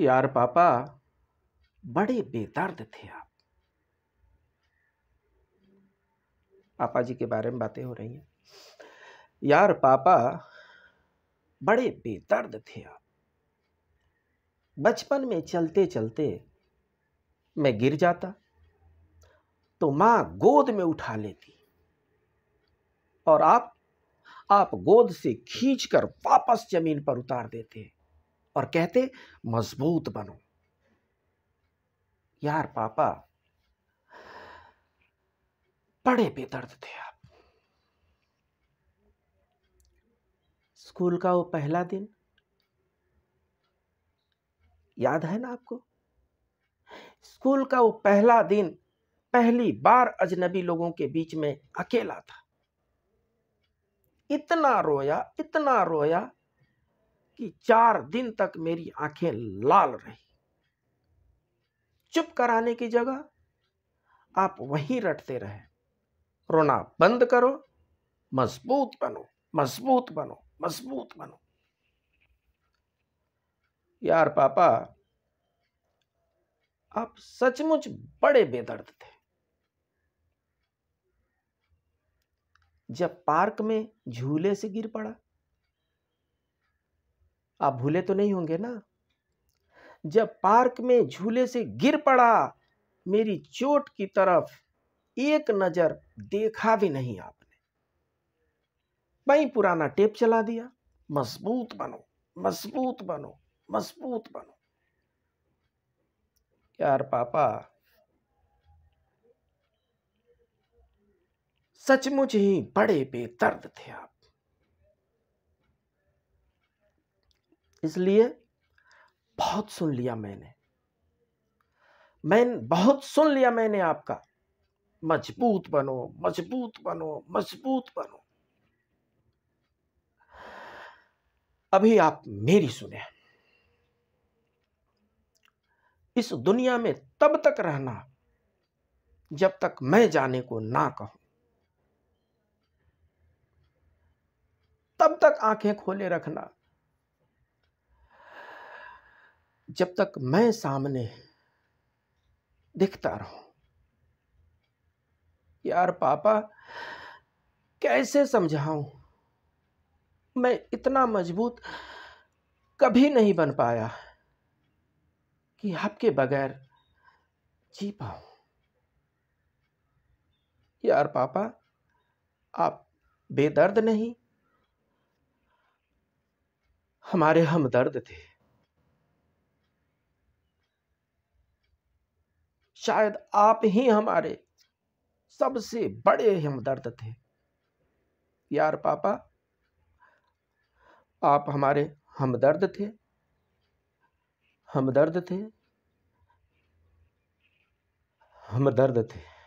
यार पापा बड़े बेदर्द थे आप पापा जी के बारे में बातें हो रही हैं यार पापा बड़े बेदर्द थे आप बचपन में चलते चलते मैं गिर जाता तो माँ गोद में उठा लेती और आप आप गोद से खींचकर वापस जमीन पर उतार देते और कहते मजबूत बनो यार पापा बड़े बेदर्द थे आप स्कूल का वो पहला दिन याद है ना आपको स्कूल का वो पहला दिन पहली बार अजनबी लोगों के बीच में अकेला था इतना रोया इतना रोया कि चार दिन तक मेरी आंखें लाल रही चुप कराने की जगह आप वहीं रटते रहे रोना बंद करो मजबूत बनो मजबूत बनो मजबूत बनो यार पापा आप सचमुच बड़े बेदर्द थे जब पार्क में झूले से गिर पड़ा आप भूले तो नहीं होंगे ना जब पार्क में झूले से गिर पड़ा मेरी चोट की तरफ एक नजर देखा भी नहीं आपने वही पुराना टेप चला दिया मजबूत बनो मजबूत बनो मजबूत बनो यार पापा सचमुच ही बड़े बेदर्द थे आप इसलिए बहुत सुन लिया मैंने मैं बहुत सुन लिया मैंने आपका मजबूत बनो मजबूत बनो मजबूत बनो अभी आप मेरी सुने इस दुनिया में तब तक रहना जब तक मैं जाने को ना कहूं तब तक आंखें खोले रखना जब तक मैं सामने दिखता रहूं यार पापा कैसे समझाऊं मैं इतना मजबूत कभी नहीं बन पाया कि आपके बगैर जी पाऊं यार पापा आप बेदर्द नहीं हमारे हम दर्द थे शायद आप ही हमारे सबसे बड़े हमदर्द थे यार पापा आप हमारे हमदर्द थे हमदर्द थे हमदर्द थे